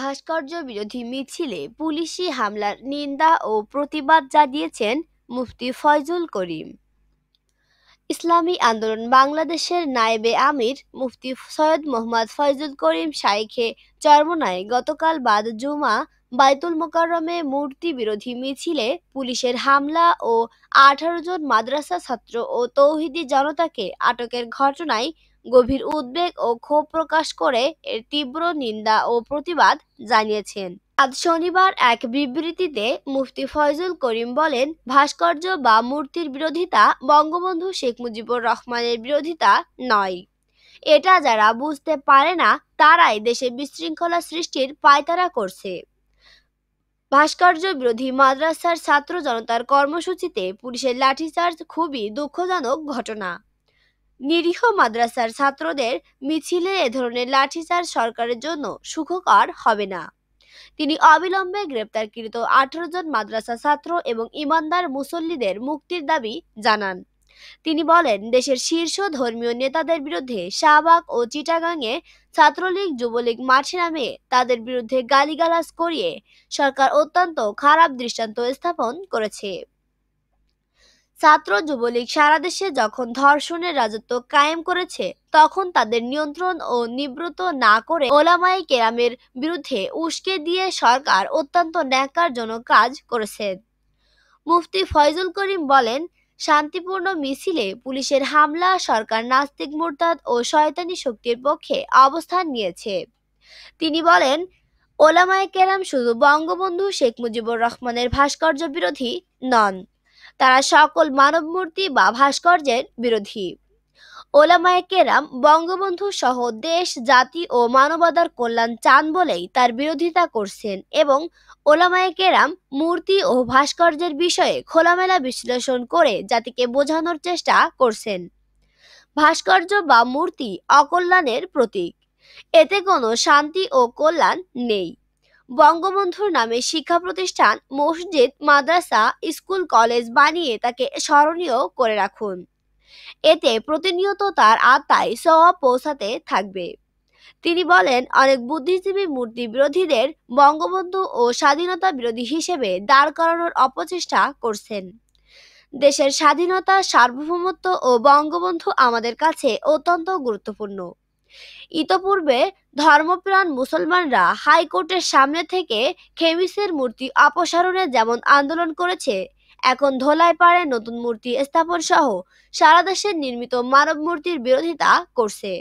ভাস্কর্য বিরোধী মিছিলে পুলিশি হামলার নিন্দা ও প্রতিবাদ জানিয়েছেন মুফতি ফয়জুল করিম ইসলামী আন্দোলন বাংলাদেশের নায়েবে আমির মুফতি সৈয়দ মোহাম্মদ ফয়জুল করিম শাইখে চর্মনায় গতকাল বাদ জুমা বায়তুল মোকাররমে মূর্তি বিরোধী মিছিলে পুলিশের হামলা ও আঠারো জন মাদ্রাসা ছাত্র ও তৌহিদি জনতাকে আটকের ঘটনায় গভীর উদ্বেগ ও ক্ষোভ প্রকাশ করে এর তীব্র নিন্দা ও প্রতিবাদ জানিয়েছেন আজ শনিবার এক বিবৃতিতে মুফতি ফয়জুল করিম বলেন ভাস্কর্য বা মূর্তির বিরোধিতা বঙ্গবন্ধু শেখ মুজিবুর রহমানের বিরোধিতা নয় এটা যারা বুঝতে পারে না তারাই দেশে বিশৃঙ্খলা সৃষ্টির পায়তারা করছে ভাস্কর্য বিরোধী মাদ্রাসার ছাত্র জনতার কর্মসূচিতে পুলিশের লাঠিচার্জ খুবই দুঃখজনক ঘটনা নিরীহ মাদ্রাসার ছাত্রদের মিছিলে এ ধরনের লাঠিচার্জ সরকারের জন্য সুখকর হবে না তিনি অবিলম্বে গ্রেপ্তারকৃত আঠারো জন মাদ্রাসা ছাত্র এবং ইমানদার মুসল্লিদের মুক্তির দাবি জানান তিনি বলেন দেশের শীর্ষ ধর্মীয় নেতাদের বিরুদ্ধে শাহবাগ ও চিটাগাংয়ে ছাত্রলীগ যুবলীগ মাঠে নামে তাদের বিরুদ্ধে গালিগালাজ করিয়ে সরকার অত্যন্ত খারাপ দৃষ্টান্ত স্থাপন করেছে ছাত্র যুবলীগ সারা দেশে যখন ধর্ষণের রাজত্ব কায়েম করেছে তখন তাদের নিয়ন্ত্রণ ও নিবৃত না করে ওলামাই কেরামের বিরুদ্ধে উস্কে দিয়ে সরকার অত্যন্ত ন্যাকারজনক কাজ করেছেন মুফতি ফয়জুল করিম বলেন শান্তিপূর্ণ মিছিলে পুলিশের হামলা সরকার নাস্তিক মোরতাদ ও শয়তানি শক্তির পক্ষে অবস্থান নিয়েছে তিনি বলেন ওলামায় কেরাম শুধু বঙ্গবন্ধু শেখ মুজিবুর রহমানের ভাস্কর্য বিরোধী নন তারা সকল মানবমূর্তি বা ভাস্কর্যের বিরোধী ওলামায় কেরাম বঙ্গবন্ধু সহ দেশ জাতি ও মানবতার কল্যাণ চান বলেই তার বিরোধিতা করছেন এবং ওলামায় কেরাম মূর্তি ও ভাস্কর্যের বিষয়ে খোলামেলা বিশ্লেষণ করে জাতিকে বোঝানোর চেষ্টা করছেন ভাস্কর্য বা মূর্তি অকল্যাণের প্রতীক এতে কোনো শান্তি ও কল্যাণ নেই বঙ্গবন্ধুর নামে শিক্ষা প্রতিষ্ঠান মসজিদ মাদ্রাসা স্কুল কলেজ বানিয়ে তাকে স্মরণীয় করে রাখুন এতে প্রতিনিয়ত তার আত্মায় সওয়াব পৌঁছাতে থাকবে তিনি বলেন অনেক বুদ্ধিজীবী মূর্তি বিরোধীদের বঙ্গবন্ধু ও স্বাধীনতা বিরোধী হিসেবে দাঁড় করানোর অপচেষ্টা করছেন দেশের স্বাধীনতা সার্বভৌমত্ব ও বঙ্গবন্ধু আমাদের কাছে অত্যন্ত গুরুত্বপূর্ণ ইতপূর্বে ধর্মপ্রাণ মুসলমানরা হাইকোর্টের সামনে থেকে খেমিসের মূর্তি অপসারণে যেমন আন্দোলন করেছে এখন ধোলাই ধোলাইপাড়ে নতুন মূর্তি স্থাপন সহ সারা দেশের নির্মিত মানব মূর্তির বিরোধিতা করছে